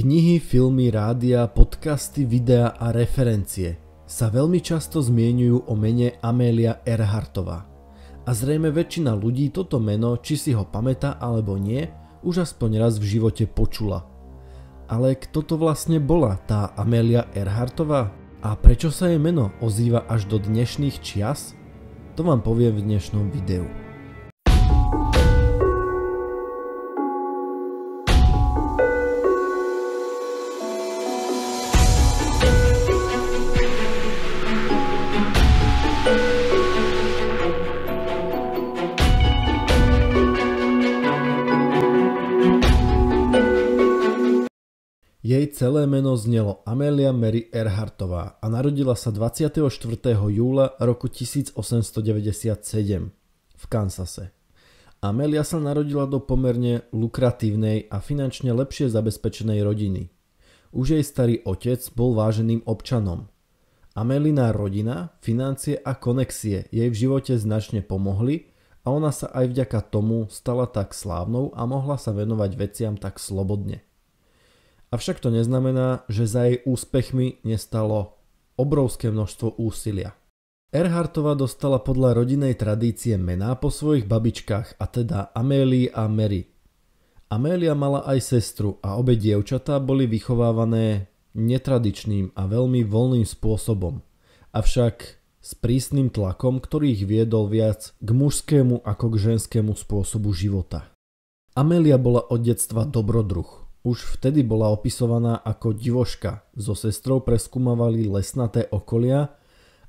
Knihy, filmy, rádia, podcasty, videá a referencie sa veľmi často zmienujú o mene Amelia Earhartová. A zrejme väčšina ľudí toto meno, či si ho pamätá alebo nie, už aspoň raz v živote počula. Ale kto to vlastne bola tá Amelia Earhartová? A prečo sa jej meno ozýva až do dnešných čias? To vám poviem v dnešnom videu. Jej celé meno znelo Amelia Mary Erhartová a narodila sa 24. júla roku 1897 v Kansase. Amelia sa narodila do pomerne lukratívnej a finančne lepšie zabezpečenej rodiny. Už jej starý otec bol váženým občanom. Amelina rodina, financie a konexie jej v živote značne pomohli a ona sa aj vďaka tomu stala tak slávnou a mohla sa venovať veciam tak slobodne. Avšak to neznamená, že za jej úspechmi nestalo obrovské množstvo úsilia. Erhartová dostala podľa rodinej tradície mená po svojich babičkách, a teda Amélie a Mary. Amélia mala aj sestru a obe dievčatá boli vychovávané netradičným a veľmi voľným spôsobom, avšak s prísnym tlakom, ktorý ich viedol viac k mužskému ako k ženskému spôsobu života. Amélia bola od detstva dobrodruh už vtedy bola opisovaná ako divoška, so sestrou preskúmavali lesnaté okolia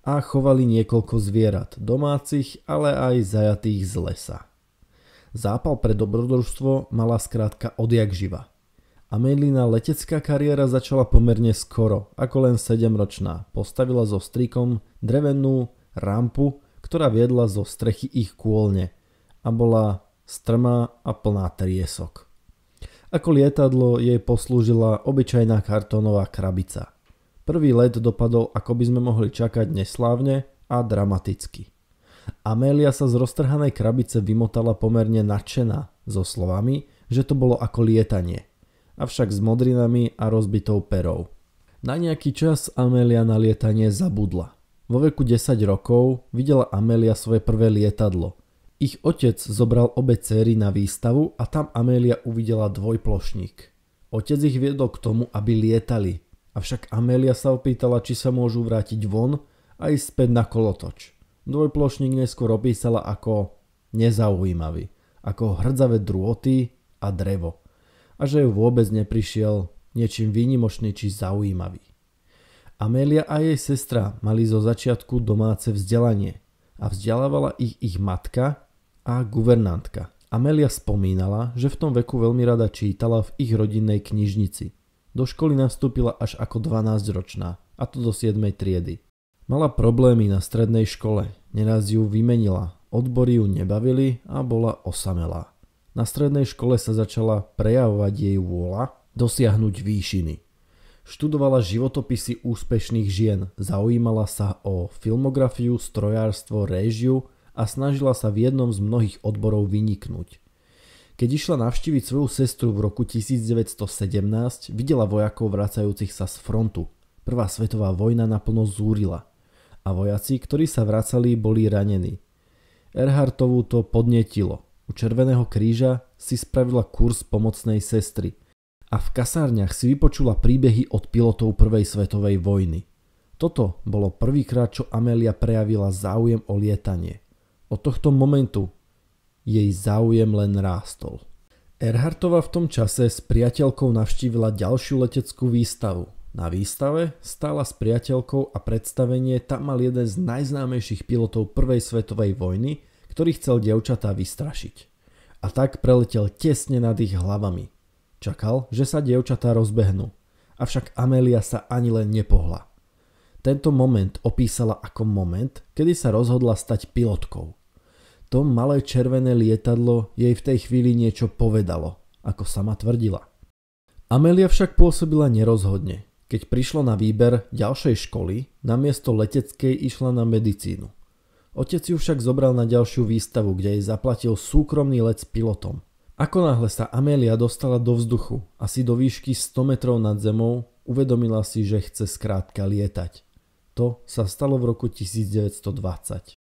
a chovali niekoľko zvierat, domácich, ale aj zajatých z lesa. Zápal pre dobrodružstvo mala skrátka odjak živa. Amelina letecká kariéra začala pomerne skoro, ako len 7-ročná. Postavila so strikom drevenú rampu, ktorá viedla zo strechy ich kôlne a bola strmá a plná triesok. Ako lietadlo jej poslúžila obyčajná kartónová krabica. Prvý let dopadol, ako by sme mohli čakať neslávne a dramaticky. Amélia sa z roztrhanej krabice vymotala pomerne nadšená so slovami, že to bolo ako lietanie, avšak s modrinami a rozbitou perou. Na nejaký čas Amelia na lietanie zabudla. Vo veku 10 rokov videla Amelia svoje prvé lietadlo – ich otec zobral obe céry na výstavu a tam Amélia uvidela dvojplošník. Otec ich viedol k tomu, aby lietali, avšak Amélia sa opýtala, či sa môžu vrátiť von a ísť späť na kolotoč. Dvojplošník neskôr opísala ako nezaujímavý, ako hrdzavé drôty a drevo a že ju vôbec neprišiel niečím výnimočný či zaujímavý. Amélia a jej sestra mali zo začiatku domáce vzdelanie a vzdelávala ich ich matka, a guvernantka. Amelia spomínala, že v tom veku veľmi rada čítala v ich rodinnej knižnici. Do školy nastúpila až ako 12-ročná, a to do 7. triedy. Mala problémy na strednej škole, neraz ju vymenila, odbory ju nebavili a bola osamelá. Na strednej škole sa začala prejavovať jej vôľa dosiahnuť výšiny. Študovala životopisy úspešných žien, zaujímala sa o filmografiu, strojárstvo, réžiu a snažila sa v jednom z mnohých odborov vyniknúť. Keď išla navštíviť svoju sestru v roku 1917, videla vojakov vracajúcich sa z frontu. Prvá svetová vojna naplno zúrila a vojaci, ktorí sa vracali, boli ranení. Erhartovú to podnetilo. U Červeného kríža si spravila kurz pomocnej sestry a v kasárniach si vypočula príbehy od pilotov Prvej svetovej vojny. Toto bolo prvýkrát, čo Amelia prejavila záujem o lietanie. Od tohto momentu jej záujem len rástol. Erhartova v tom čase s priateľkou navštívila ďalšiu leteckú výstavu. Na výstave stála s priateľkou a predstavenie tam mal jeden z najznámejších pilotov prvej svetovej vojny, ktorý chcel dievčatá vystrašiť. A tak preletel tesne nad ich hlavami. Čakal, že sa dievčatá rozbehnú, avšak Amelia sa ani len nepohla. Tento moment opísala ako moment, kedy sa rozhodla stať pilotkou – to malé červené lietadlo jej v tej chvíli niečo povedalo, ako sama tvrdila. Amelia však pôsobila nerozhodne. Keď prišlo na výber ďalšej školy, namiesto leteckej išla na medicínu. Otec ju však zobral na ďalšiu výstavu, kde jej zaplatil súkromný let s pilotom. Ako náhle sa Amelia dostala do vzduchu, asi do výšky 100 metrov nad zemou, uvedomila si, že chce skrátka lietať. To sa stalo v roku 1920.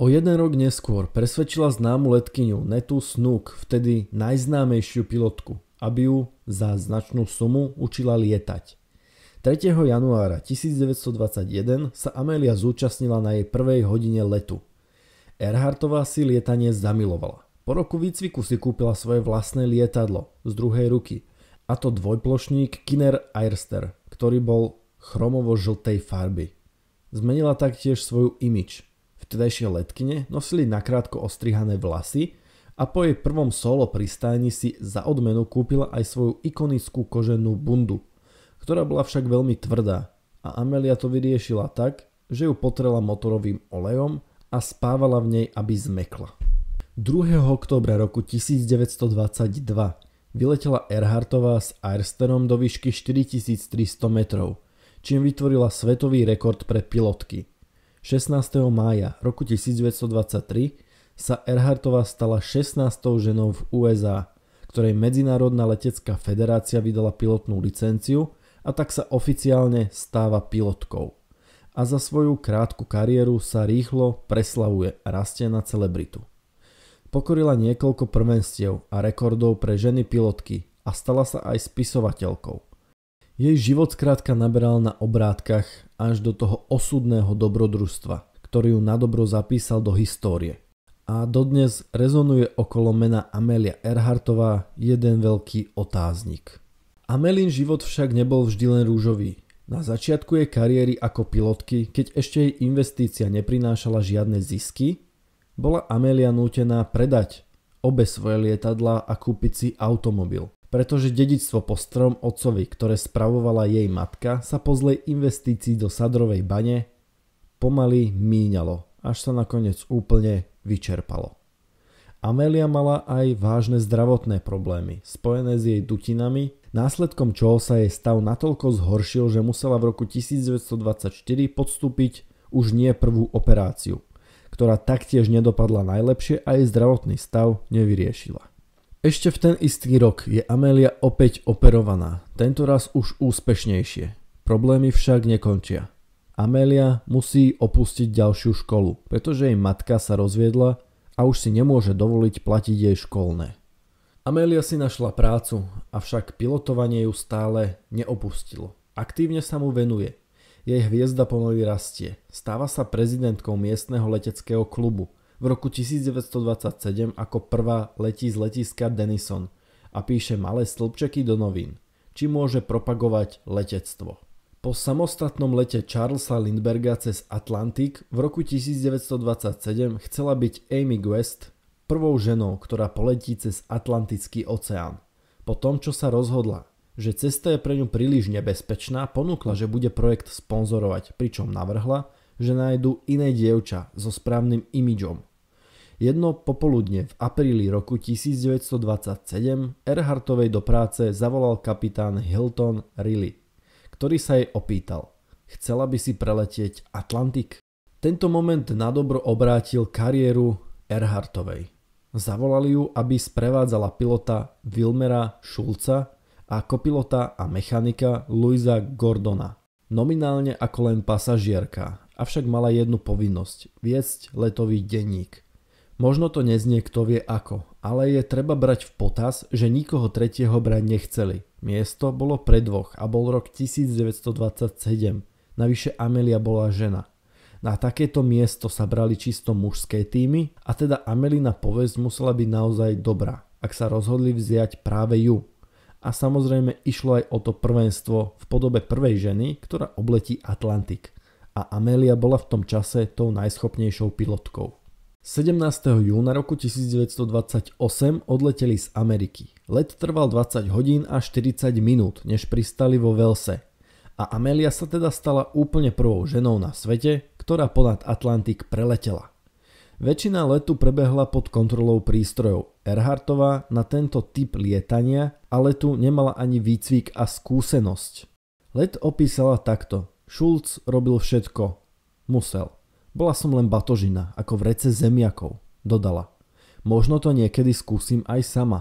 O jeden rok neskôr presvedčila známu letkyňu Netu Snook, vtedy najznámejšiu pilotku, aby ju za značnú sumu učila lietať. 3. januára 1921 sa Amelia zúčastnila na jej prvej hodine letu. Erhartová si lietanie zamilovala. Po roku výcviku si kúpila svoje vlastné lietadlo z druhej ruky, a to dvojplošník Kinner Airster, ktorý bol chromovo-žltej farby. Zmenila taktiež svoju imič – vtedajšie letkine nosili nakrátko ostrihané vlasy a po jej prvom solo pristáni si za odmenu kúpila aj svoju ikonickú koženú bundu, ktorá bola však veľmi tvrdá a Amelia to vyriešila tak, že ju potrela motorovým olejom a spávala v nej, aby zmekla. 2. októbra roku 1922 vyletela Erhartová s Airsterom do výšky 4300 metrov, čím vytvorila svetový rekord pre pilotky. 16. mája roku 1923 sa Erhartová stala 16. ženou v USA, ktorej Medzinárodná letecká federácia vydala pilotnú licenciu a tak sa oficiálne stáva pilotkou. A za svoju krátku kariéru sa rýchlo preslavuje a rastie na celebritu. Pokorila niekoľko prvenstiev a rekordov pre ženy pilotky a stala sa aj spisovateľkou. Jej život skrátka naberal na obrátkach až do toho osudného dobrodružstva, ktorý ju dobro zapísal do histórie. A dodnes rezonuje okolo mena Amelia Erhartová jeden veľký otáznik. Amelin život však nebol vždy len rúžový. Na začiatku jej kariéry ako pilotky, keď ešte jej investícia neprinášala žiadne zisky, bola Amelia nútená predať obe svoje lietadla a kúpiť si automobil pretože dedictvo po strom otcovi, ktoré spravovala jej matka, sa po zlej investícii do sadrovej bane pomaly míňalo, až sa nakoniec úplne vyčerpalo. Amelia mala aj vážne zdravotné problémy, spojené s jej dutinami, následkom čoho sa jej stav natoľko zhoršil, že musela v roku 1924 podstúpiť už nie prvú operáciu, ktorá taktiež nedopadla najlepšie a jej zdravotný stav nevyriešila. Ešte v ten istý rok je Amelia opäť operovaná, tento raz už úspešnejšie. Problémy však nekončia. Amélia musí opustiť ďalšiu školu, pretože jej matka sa rozviedla a už si nemôže dovoliť platiť jej školné. Amélia si našla prácu, avšak pilotovanie ju stále neopustilo. Aktívne sa mu venuje. Jej hviezda pomaly rastie. Stáva sa prezidentkou miestneho leteckého klubu – v roku 1927 ako prvá letí z letiska Denison a píše malé stĺpčeky do novín, či môže propagovať letectvo. Po samostatnom lete Charlesa Lindberga cez Atlantik v roku 1927 chcela byť Amy Guest prvou ženou, ktorá poletí cez Atlantický oceán. Po tom, čo sa rozhodla, že cesta je pre ňu príliš nebezpečná, ponúkla, že bude projekt sponzorovať, pričom navrhla, že nájdu iné dievča so správnym imidžom, Jedno popoludne v apríli roku 1927 Erhartovej do práce zavolal kapitán Hilton Riley, ktorý sa jej opýtal, chcela by si preletieť Atlantik? Tento moment nadobro obrátil kariéru Erhartovej. Zavolali ju, aby sprevádzala pilota Wilmera Šulca a kopilota a mechanika Luisa Gordona. Nominálne ako len pasažierka, avšak mala jednu povinnosť – viesť letový denník. Možno to neznie kto vie ako, ale je treba brať v potaz, že nikoho tretieho brať nechceli. Miesto bolo pre dvoch a bol rok 1927. Navyše Amelia bola žena. Na takéto miesto sa brali čisto mužské týmy a teda Amelina povesť musela byť naozaj dobrá, ak sa rozhodli vziať práve ju. A samozrejme išlo aj o to prvenstvo v podobe prvej ženy, ktorá obletí Atlantik. A Amelia bola v tom čase tou najschopnejšou pilotkou. 17. júna roku 1928 odleteli z Ameriky. Let trval 20 hodín a 40 minút, než pristali vo Velse. A Amelia sa teda stala úplne prvou ženou na svete, ktorá ponad Atlantik preletela. Väčšina letu prebehla pod kontrolou prístrojov. Erhartová na tento typ lietania a letu nemala ani výcvik a skúsenosť. Let opísala takto. Schulz robil všetko. Musel. Bola som len batožina, ako v rece zemiakov, dodala. Možno to niekedy skúsim aj sama.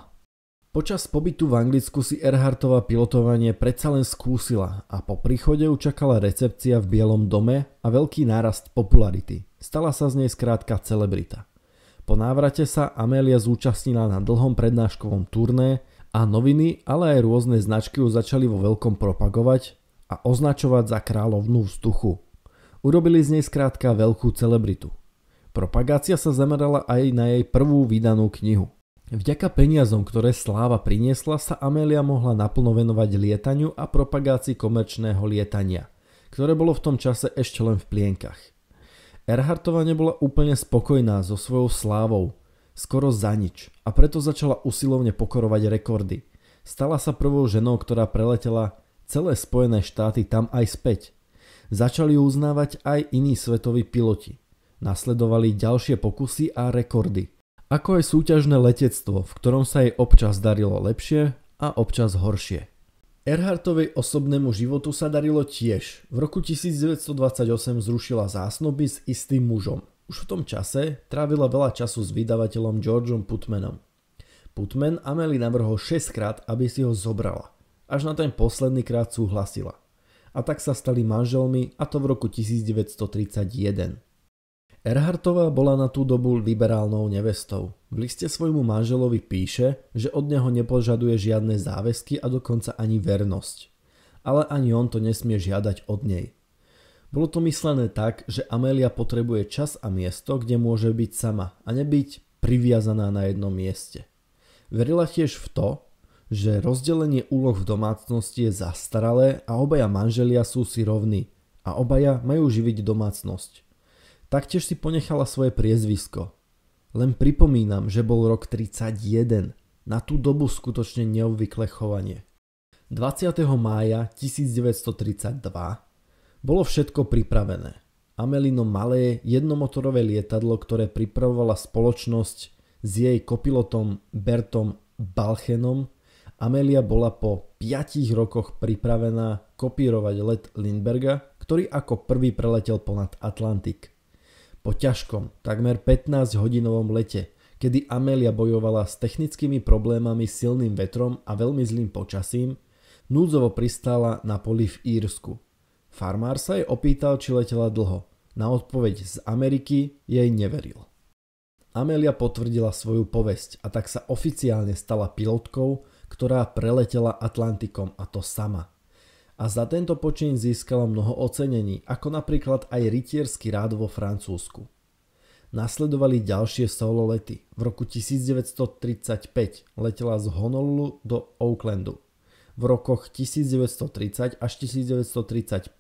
Počas pobytu v Anglicku si Erhartova pilotovanie predsa len skúsila a po príchode učakala čakala recepcia v Bielom dome a veľký nárast popularity. Stala sa z nej skrátka celebrita. Po návrate sa Amelia zúčastnila na dlhom prednáškovom turné a noviny, ale aj rôzne značky ju začali vo veľkom propagovať a označovať za kráľovnú vzduchu. Urobili z nej skrátka veľkú celebritu. Propagácia sa zamerala aj na jej prvú vydanú knihu. Vďaka peniazom, ktoré sláva priniesla, sa Amelia mohla naplno venovať lietaniu a propagácii komerčného lietania, ktoré bolo v tom čase ešte len v plienkach. Erhartova nebola úplne spokojná so svojou slávou, skoro za nič a preto začala usilovne pokorovať rekordy. Stala sa prvou ženou, ktorá preletela celé Spojené štáty tam aj späť Začali ju uznávať aj iní svetoví piloti. Nasledovali ďalšie pokusy a rekordy, ako aj súťažné letectvo, v ktorom sa jej občas darilo lepšie a občas horšie. Erhartovej osobnému životu sa darilo tiež. V roku 1928 zrušila zásnoby s istým mužom. Už v tom čase trávila veľa času s vydavateľom Georgeom Putmanom. Putman Amelie navrhol 6 krát, aby si ho zobrala. Až na ten posledný krát súhlasila – a tak sa stali manželmi a to v roku 1931. Erhartová bola na tú dobu liberálnou nevestou. V liste svojmu manželovi píše, že od neho nepožaduje žiadne záväzky a dokonca ani vernosť. Ale ani on to nesmie žiadať od nej. Bolo to myslené tak, že Amélia potrebuje čas a miesto, kde môže byť sama a nebyť priviazaná na jednom mieste. Verila tiež v to, že rozdelenie úloh v domácnosti je zastaralé a obaja manželia sú si rovní a obaja majú živiť domácnosť. Taktiež si ponechala svoje priezvisko. Len pripomínam, že bol rok 31, na tú dobu skutočne neobvykle chovanie. 20. mája 1932 bolo všetko pripravené. Amelino malé jednomotorové lietadlo, ktoré pripravovala spoločnosť s jej kopilotom Bertom Balchenom Amelia bola po 5 rokoch pripravená kopírovať let Lindberga, ktorý ako prvý preletel ponad Atlantik. Po ťažkom, takmer 15-hodinovom lete, kedy Amelia bojovala s technickými problémami silným vetrom a veľmi zlým počasím, núdzovo pristála na poli v Írsku. Farmár sa jej opýtal, či letela dlho. Na odpoveď z Ameriky jej neveril. Amelia potvrdila svoju povesť a tak sa oficiálne stala pilotkou, ktorá preletela Atlantikom a to sama. A za tento počin získala mnoho ocenení, ako napríklad aj rytierský rád vo Francúzsku. Nasledovali ďalšie solo lety. V roku 1935 letela z Honolulu do Oaklandu. V rokoch 1930 až 1935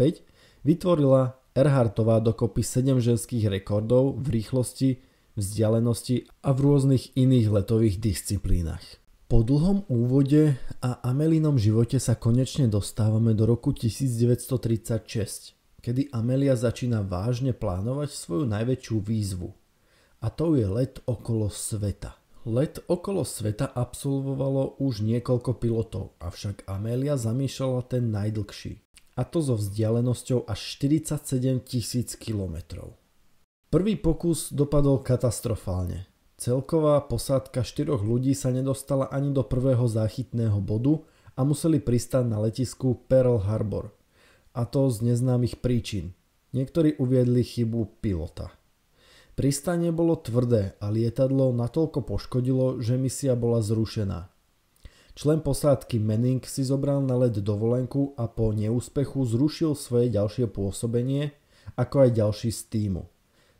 vytvorila Erhartová dokopy 7 ženských rekordov v rýchlosti, vzdialenosti a v rôznych iných letových disciplínach. Po dlhom úvode a Amelinom živote sa konečne dostávame do roku 1936, kedy Amelia začína vážne plánovať svoju najväčšiu výzvu. A to je let okolo sveta. Let okolo sveta absolvovalo už niekoľko pilotov, avšak Amelia zamýšľala ten najdlhší. A to so vzdialenosťou až 47 tisíc kilometrov. Prvý pokus dopadol katastrofálne. Celková posádka štyroch ľudí sa nedostala ani do prvého záchytného bodu a museli pristať na letisku Pearl Harbor. A to z neznámych príčin. Niektorí uviedli chybu pilota. Pristanie bolo tvrdé a lietadlo natoľko poškodilo, že misia bola zrušená. Člen posádky Manning si zobral na let dovolenku a po neúspechu zrušil svoje ďalšie pôsobenie, ako aj ďalší z týmu.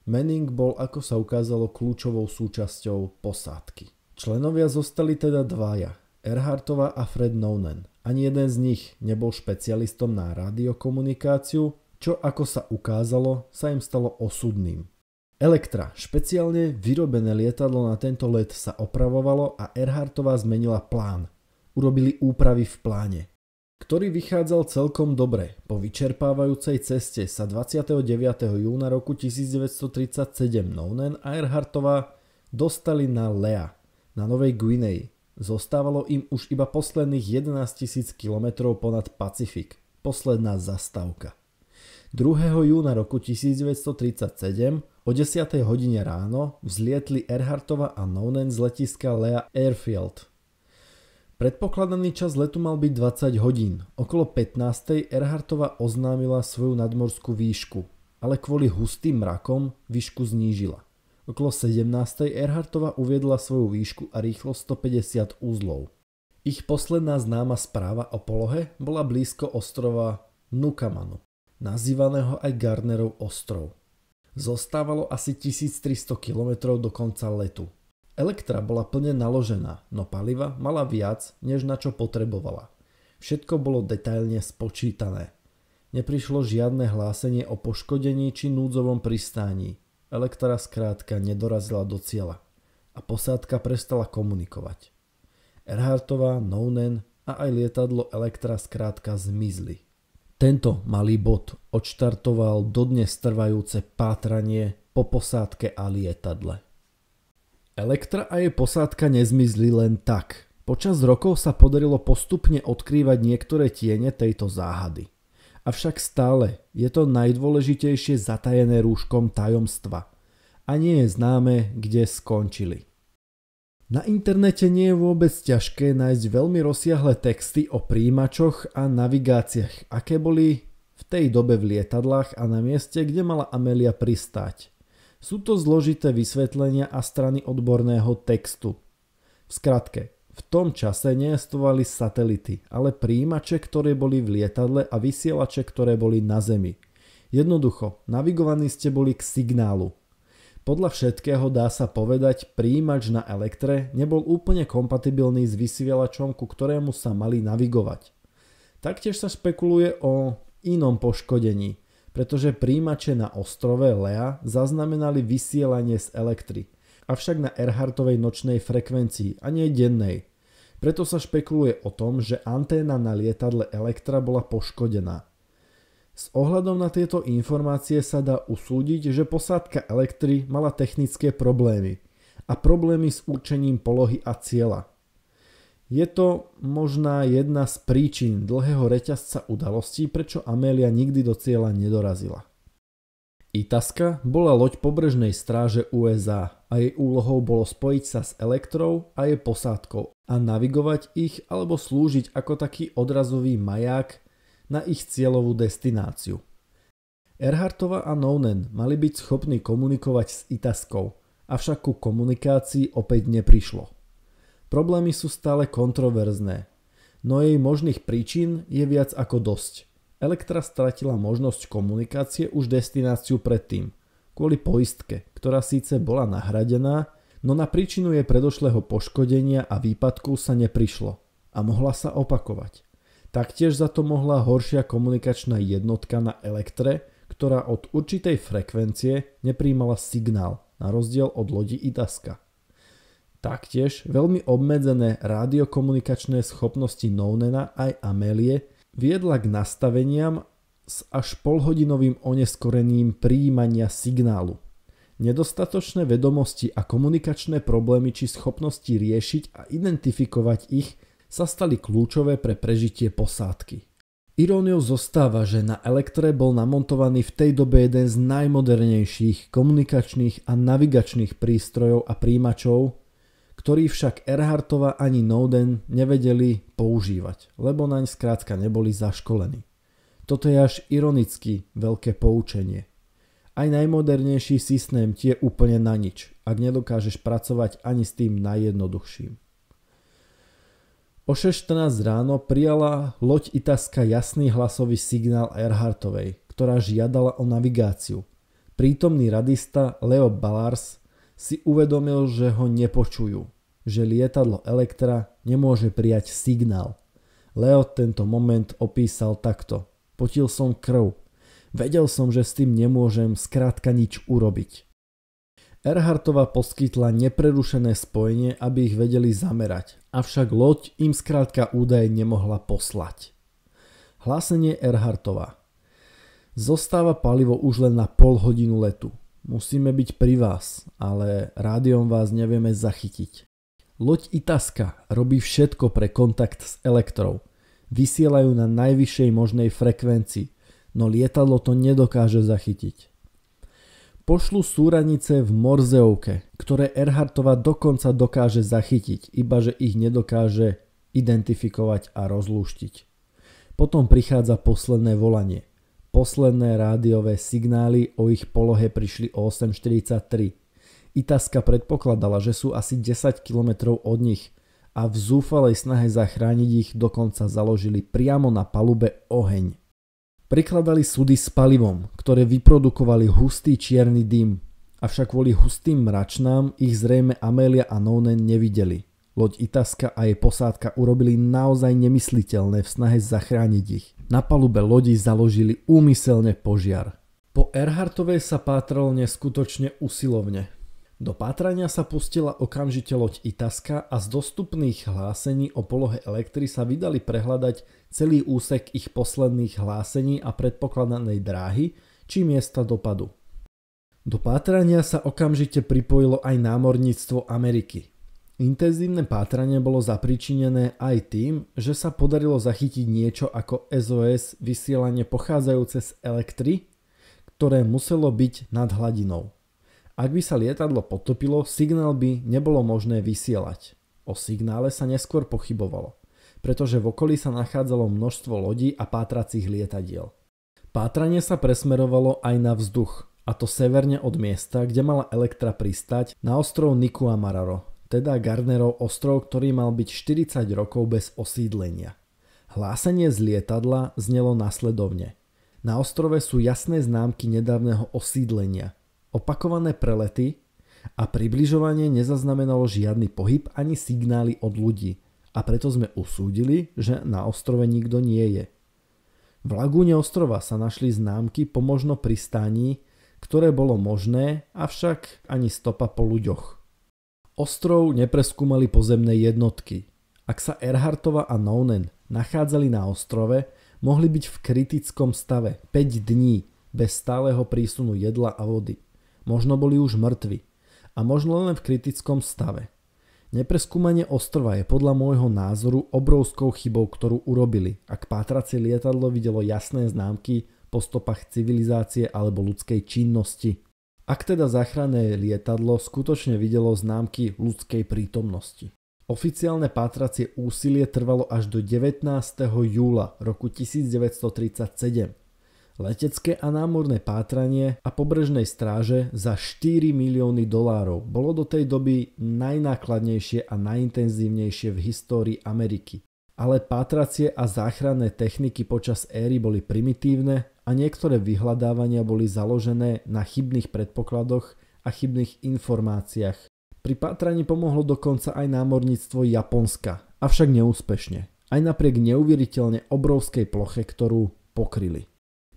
Manning bol, ako sa ukázalo, kľúčovou súčasťou posádky. Členovia zostali teda dvaja, Erhartova a Fred Nonen. Ani jeden z nich nebol špecialistom na radiokomunikáciu, čo ako sa ukázalo, sa im stalo osudným. Elektra, špeciálne vyrobené lietadlo na tento let sa opravovalo a Erhartová zmenila plán. Urobili úpravy v pláne ktorý vychádzal celkom dobre. Po vyčerpávajúcej ceste sa 29. júna roku 1937 Nounen a Erhartová dostali na Lea, na Novej Guinei. Zostávalo im už iba posledných 11 000 km ponad Pacifik, posledná zastávka. 2. júna roku 1937 o 10. hodine ráno vzlietli Erhartova a Nounen z letiska Lea Airfield – Predpokladaný čas letu mal byť 20 hodín. Okolo 15. Erhartova oznámila svoju nadmorskú výšku, ale kvôli hustým mrakom výšku znížila. Okolo 17. Erhartova uviedla svoju výšku a rýchlosť 150 úzlov. Ich posledná známa správa o polohe bola blízko ostrova Nukamanu, nazývaného aj Garnerov ostrov. Zostávalo asi 1300 km do konca letu. Elektra bola plne naložená, no paliva mala viac, než na čo potrebovala. Všetko bolo detailne spočítané. Neprišlo žiadne hlásenie o poškodení či núdzovom pristání. Elektra skrátka nedorazila do cieľa a posádka prestala komunikovať. Erhartová, Nounen a aj lietadlo Elektra skrátka zmizli. Tento malý bod odštartoval dodnes trvajúce pátranie po posádke a lietadle. Elektra a jej posádka nezmizli len tak. Počas rokov sa podarilo postupne odkrývať niektoré tiene tejto záhady. Avšak stále je to najdôležitejšie zatajené rúškom tajomstva a nie je známe, kde skončili. Na internete nie je vôbec ťažké nájsť veľmi rozsiahle texty o príjimačoch a navigáciách, aké boli v tej dobe v lietadlách a na mieste, kde mala Amelia pristáť – sú to zložité vysvetlenia a strany odborného textu. V skratke, v tom čase neestovali satelity, ale príjimače, ktoré boli v lietadle a vysielače, ktoré boli na Zemi. Jednoducho, navigovaní ste boli k signálu. Podľa všetkého dá sa povedať, príjimač na elektre nebol úplne kompatibilný s vysielačom, ku ktorému sa mali navigovať. Taktiež sa špekuluje o inom poškodení – pretože príjimače na ostrove Lea zaznamenali vysielanie z elektry, avšak na Erhartovej nočnej frekvencii a nie dennej. Preto sa špekuluje o tom, že anténa na lietadle Elektra bola poškodená. S ohľadom na tieto informácie sa dá usúdiť, že posádka Elektry mala technické problémy a problémy s určením polohy a cieľa, je to možná jedna z príčin dlhého reťazca udalostí, prečo Amelia nikdy do cieľa nedorazila. Itaska bola loď pobrežnej stráže USA a jej úlohou bolo spojiť sa s elektrou a jej posádkou a navigovať ich alebo slúžiť ako taký odrazový maják na ich cieľovú destináciu. Erhartova a Nounen mali byť schopní komunikovať s Itaskou, avšak ku komunikácii opäť neprišlo. Problémy sú stále kontroverzné, no jej možných príčin je viac ako dosť. Elektra stratila možnosť komunikácie už destináciu predtým, kvôli poistke, ktorá síce bola nahradená, no na príčinu jej predošlého poškodenia a výpadku sa neprišlo a mohla sa opakovať. Taktiež za to mohla horšia komunikačná jednotka na elektre, ktorá od určitej frekvencie nepríjmala signál, na rozdiel od lodi Idaska. Taktiež veľmi obmedzené radiokomunikačné schopnosti Nounena aj Amelie viedla k nastaveniam s až polhodinovým oneskorením príjmania signálu. Nedostatočné vedomosti a komunikačné problémy či schopnosti riešiť a identifikovať ich sa stali kľúčové pre prežitie posádky. Iróniou zostáva, že na Elektre bol namontovaný v tej dobe jeden z najmodernejších komunikačných a navigačných prístrojov a príjimačov, ktorý však Erhartova ani Noden nevedeli používať, lebo naň skrátka neboli zaškolení. Toto je až ironicky veľké poučenie. Aj najmodernejší systém tie úplne na nič, ak nedokážeš pracovať ani s tým najjednoduchším. O 6.14 ráno prijala loď Itaska jasný hlasový signál Erhartovej, ktorá žiadala o navigáciu. Prítomný radista Leo Balars si uvedomil, že ho nepočujú, že lietadlo Elektra nemôže prijať signál. Leo tento moment opísal takto. Potil som krv. Vedel som, že s tým nemôžem skrátka nič urobiť. Erhartova poskytla neprerušené spojenie, aby ich vedeli zamerať, avšak loď im skrátka údaje nemohla poslať. Hlásenie Erhartova Zostáva palivo už len na pol hodinu letu. Musíme byť pri vás, ale rádiom vás nevieme zachytiť. Loď Itaska robí všetko pre kontakt s elektrou. Vysielajú na najvyššej možnej frekvencii, no lietadlo to nedokáže zachytiť. Pošlu súranice v Morzeovke, ktoré Erhartova dokonca dokáže zachytiť, iba že ich nedokáže identifikovať a rozlúštiť. Potom prichádza posledné volanie. Posledné rádiové signály o ich polohe prišli o 8.43. Itaska predpokladala, že sú asi 10 km od nich a v zúfalej snahe zachrániť ich dokonca založili priamo na palube oheň. Prikladali súdy s palivom, ktoré vyprodukovali hustý čierny dym, avšak kvôli hustým mračnám ich zrejme Amelia a Nonen nevideli. Loď Itaska a jej posádka urobili naozaj nemysliteľné v snahe zachrániť ich. Na palube lodi založili úmyselne požiar. Po Erhartovej sa pátralo neskutočne usilovne. Do pátrania sa pustila okamžite loď Itaska a z dostupných hlásení o polohe elektry sa vydali prehľadať celý úsek ich posledných hlásení a predpokladanej dráhy či miesta dopadu. Do pátrania sa okamžite pripojilo aj námorníctvo Ameriky. Intenzívne pátranie bolo zapričinené aj tým, že sa podarilo zachytiť niečo ako SOS vysielanie pochádzajúce z elektry, ktoré muselo byť nad hladinou. Ak by sa lietadlo potopilo, signál by nebolo možné vysielať. O signále sa neskôr pochybovalo, pretože v okolí sa nachádzalo množstvo lodí a pátracích lietadiel. Pátranie sa presmerovalo aj na vzduch, a to severne od miesta, kde mala Elektra pristať na ostrov Nikuamararo teda garnerov ostrov, ktorý mal byť 40 rokov bez osídlenia. Hlásenie z lietadla znelo nasledovne. Na ostrove sú jasné známky nedávneho osídlenia, opakované prelety a približovanie nezaznamenalo žiadny pohyb ani signály od ľudí a preto sme usúdili, že na ostrove nikto nie je. V lagúne ostrova sa našli známky po možno pristání, ktoré bolo možné, avšak ani stopa po ľuďoch. Ostrov nepreskúmali pozemné jednotky. Ak sa Erhartova a Nounen nachádzali na ostrove, mohli byť v kritickom stave 5 dní bez stáleho prísunu jedla a vody. Možno boli už mŕtvi a možno len v kritickom stave. Nepreskúmanie ostrova je podľa môjho názoru obrovskou chybou, ktorú urobili, ak pátracie lietadlo videlo jasné známky po stopách civilizácie alebo ľudskej činnosti ak teda záchranné lietadlo skutočne videlo známky ľudskej prítomnosti. Oficiálne pátracie úsilie trvalo až do 19. júla roku 1937. Letecké a námorné pátranie a pobrežnej stráže za 4 milióny dolárov bolo do tej doby najnákladnejšie a najintenzívnejšie v histórii Ameriky. Ale pátracie a záchranné techniky počas éry boli primitívne a niektoré vyhľadávania boli založené na chybných predpokladoch a chybných informáciách. Pri pátraní pomohlo dokonca aj námorníctvo Japonska, avšak neúspešne, aj napriek neuveriteľne obrovskej ploche, ktorú pokryli.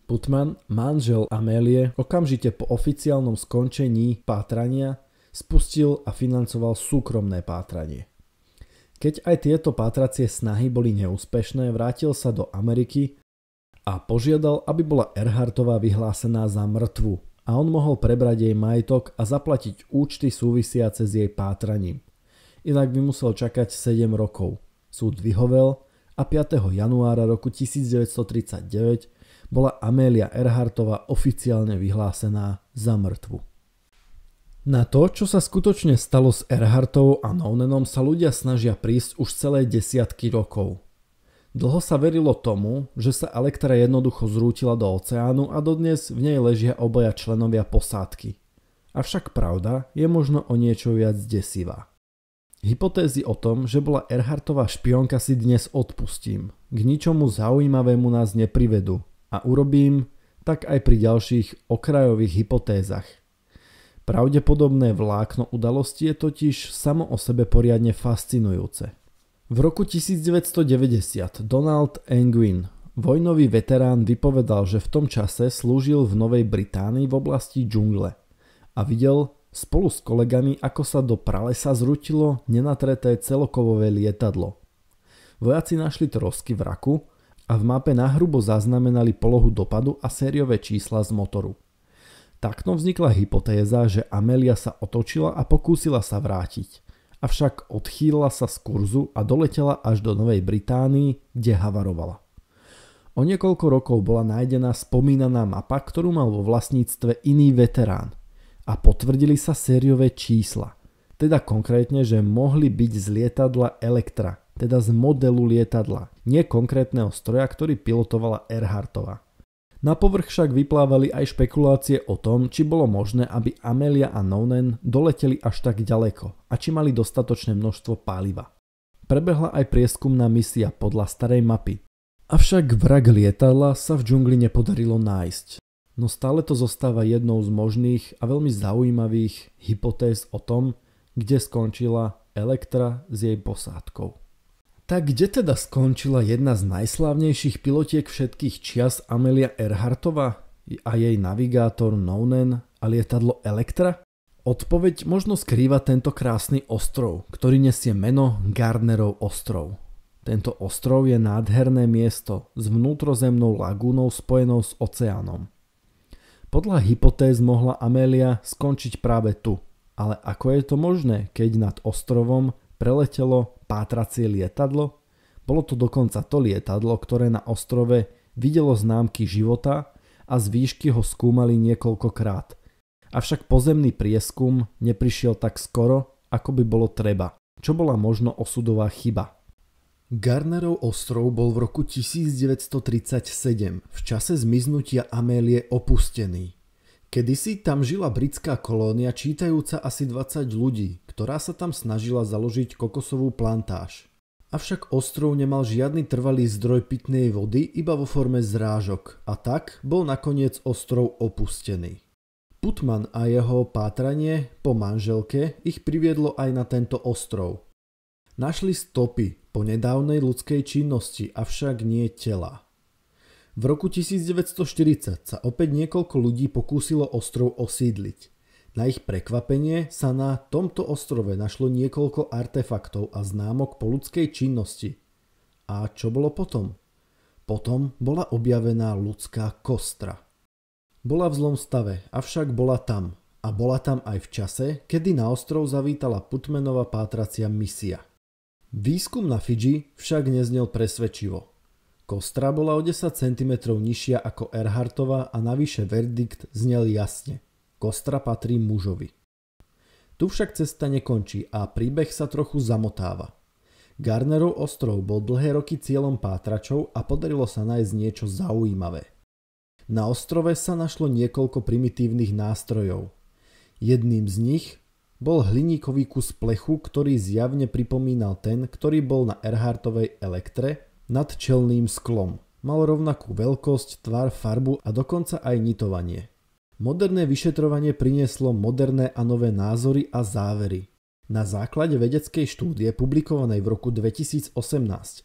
Putman, manžel Amélie, okamžite po oficiálnom skončení pátrania spustil a financoval súkromné pátranie. Keď aj tieto pátracie snahy boli neúspešné, vrátil sa do Ameriky a požiadal, aby bola Erhartová vyhlásená za mŕtvu a on mohol prebrať jej majetok a zaplatiť účty súvisiace s jej pátraním. Inak by musel čakať 7 rokov. Súd vyhovel a 5. januára roku 1939 bola Amélia Erhartová oficiálne vyhlásená za mŕtvu. Na to, čo sa skutočne stalo s Erhartovou a Nounenom sa ľudia snažia prísť už celé desiatky rokov. Dlho sa verilo tomu, že sa Elektra jednoducho zrútila do oceánu a dodnes v nej ležia obaja členovia posádky. Avšak pravda je možno o niečo viac desivá. Hypotézy o tom, že bola Erhartová špionka si dnes odpustím. K ničomu zaujímavému nás neprivedú a urobím tak aj pri ďalších okrajových hypotézach. Pravdepodobné vlákno udalosti je totiž samo o sebe poriadne fascinujúce. V roku 1990 Donald Anguin, vojnový veterán, vypovedal, že v tom čase slúžil v Novej Británii v oblasti džungle a videl spolu s kolegami, ako sa do pralesa zrutilo nenatreté celokovové lietadlo. Vojaci našli trosky vraku a v mape nahrubo zaznamenali polohu dopadu a sériové čísla z motoru. Takto vznikla hypotéza, že Amelia sa otočila a pokúsila sa vrátiť – avšak odchýlila sa z kurzu a doletela až do Novej Británii, kde havarovala. O niekoľko rokov bola nájdená spomínaná mapa, ktorú mal vo vlastníctve iný veterán a potvrdili sa sériové čísla, teda konkrétne, že mohli byť z lietadla Elektra, teda z modelu lietadla, nie konkrétneho stroja, ktorý pilotovala Erhartová. Na povrch však vyplávali aj špekulácie o tom, či bolo možné, aby Amelia a Nonen doleteli až tak ďaleko a či mali dostatočné množstvo paliva. Prebehla aj prieskumná misia podľa starej mapy. Avšak vrak lietadla sa v džungli nepodarilo nájsť. No stále to zostáva jednou z možných a veľmi zaujímavých hypotéz o tom, kde skončila Elektra s jej posádkou. Tak kde teda skončila jedna z najslavnejších pilotiek všetkých čias Amelia Earhartová a jej navigátor Nonen a lietadlo Elektra? Odpoveď možno skrýva tento krásny ostrov, ktorý nesie meno Gardnerov ostrov. Tento ostrov je nádherné miesto s vnútrozemnou lagúnou spojenou s oceánom. Podľa hypotéz mohla Amelia skončiť práve tu, ale ako je to možné, keď nad ostrovom preletelo pátracie lietadlo. Bolo to dokonca to lietadlo, ktoré na ostrove videlo známky života a z výšky ho skúmali niekoľkokrát. Avšak pozemný prieskum neprišiel tak skoro, ako by bolo treba, čo bola možno osudová chyba. Garnerov ostrov bol v roku 1937 v čase zmiznutia Amélie opustený. Kedysi tam žila britská kolónia čítajúca asi 20 ľudí, ktorá sa tam snažila založiť kokosovú plantáž. Avšak ostrov nemal žiadny trvalý zdroj pitnej vody iba vo forme zrážok a tak bol nakoniec ostrov opustený. Putman a jeho pátranie po manželke ich priviedlo aj na tento ostrov. Našli stopy po nedávnej ľudskej činnosti, avšak nie tela. V roku 1940 sa opäť niekoľko ľudí pokúsilo ostrov osídliť. Na ich prekvapenie sa na tomto ostrove našlo niekoľko artefaktov a známok po ľudskej činnosti. A čo bolo potom? Potom bola objavená ľudská kostra. Bola v zlom stave, avšak bola tam. A bola tam aj v čase, kedy na ostrov zavítala Putmenová pátracia misia. Výskum na Fidži však neznel presvedčivo. Kostra bola o 10 cm nižšia ako Erhartova a navyše verdikt znel jasne – Kostra patrí mužovi. Tu však cesta nekončí a príbeh sa trochu zamotáva. Garnerov ostrov bol dlhé roky cieľom pátračov a podarilo sa nájsť niečo zaujímavé. Na ostrove sa našlo niekoľko primitívnych nástrojov. Jedným z nich bol hliníkový kus plechu, ktorý zjavne pripomínal ten, ktorý bol na Erhartovej elektre nad čelným sklom. Mal rovnakú veľkosť, tvar, farbu a dokonca aj nitovanie. Moderné vyšetrovanie prinieslo moderné a nové názory a závery. Na základe vedeckej štúdie publikovanej v roku 2018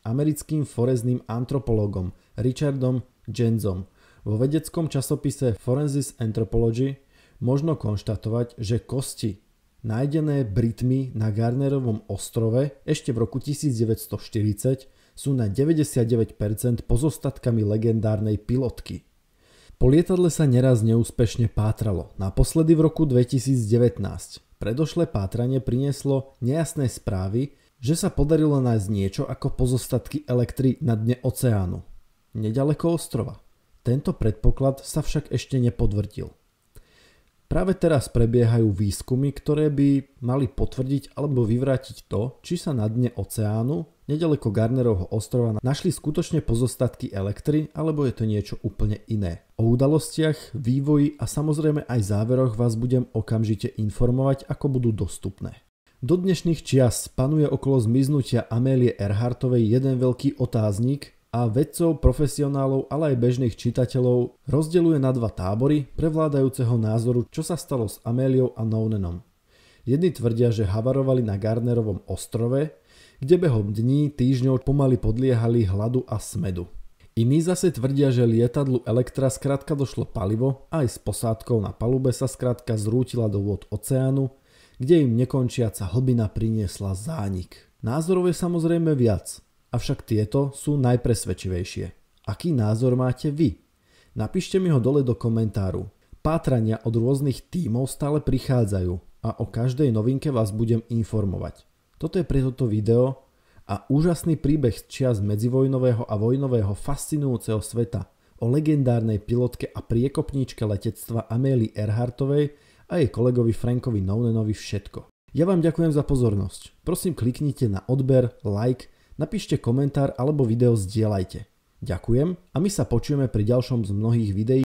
americkým forezným antropologom Richardom Jensom vo vedeckom časopise Forensis Anthropology možno konštatovať, že kosti nájdené Britmi na Garnerovom ostrove ešte v roku 1940 sú na 99% pozostatkami legendárnej pilotky – po lietadle sa neraz neúspešne pátralo, naposledy v roku 2019. Predošlé pátranie prinieslo nejasné správy, že sa podarilo nájsť niečo ako pozostatky elektry na dne oceánu, nedaleko ostrova. Tento predpoklad sa však ešte nepotvrdil. Práve teraz prebiehajú výskumy, ktoré by mali potvrdiť alebo vyvrátiť to, či sa na dne oceánu, nedaleko Garnerovho ostrova, našli skutočne pozostatky elektry, alebo je to niečo úplne iné. O udalostiach, vývoji a samozrejme aj záveroch vás budem okamžite informovať, ako budú dostupné. Do dnešných čias panuje okolo zmiznutia Amélie Erhartovej jeden veľký otáznik, a vedcov, profesionálov, ale aj bežných čitateľov rozdeluje na dva tábory prevládajúceho názoru, čo sa stalo s Améliou a Nounenom. Jedni tvrdia, že havarovali na Garnerovom ostrove, kde behom dní, týždňov pomaly podliehali hladu a smedu. Iní zase tvrdia, že lietadlu Elektra skrátka došlo palivo a aj s posádkou na palube sa skrátka zrútila do vôd oceánu, kde im nekončiaca hlbina priniesla zánik. Názorov je samozrejme viac – avšak tieto sú najpresvedčivejšie. Aký názor máte vy? Napíšte mi ho dole do komentáru. Pátrania od rôznych tímov stále prichádzajú a o každej novinke vás budem informovať. Toto je pre toto video a úžasný príbeh z čias medzivojnového a vojnového fascinujúceho sveta o legendárnej pilotke a priekopníčke letectva Amélie Erhartovej a jej kolegovi Frankovi Nounenovi všetko. Ja vám ďakujem za pozornosť. Prosím kliknite na odber, like Napíšte komentár alebo video zdieľajte. Ďakujem a my sa počujeme pri ďalšom z mnohých videí.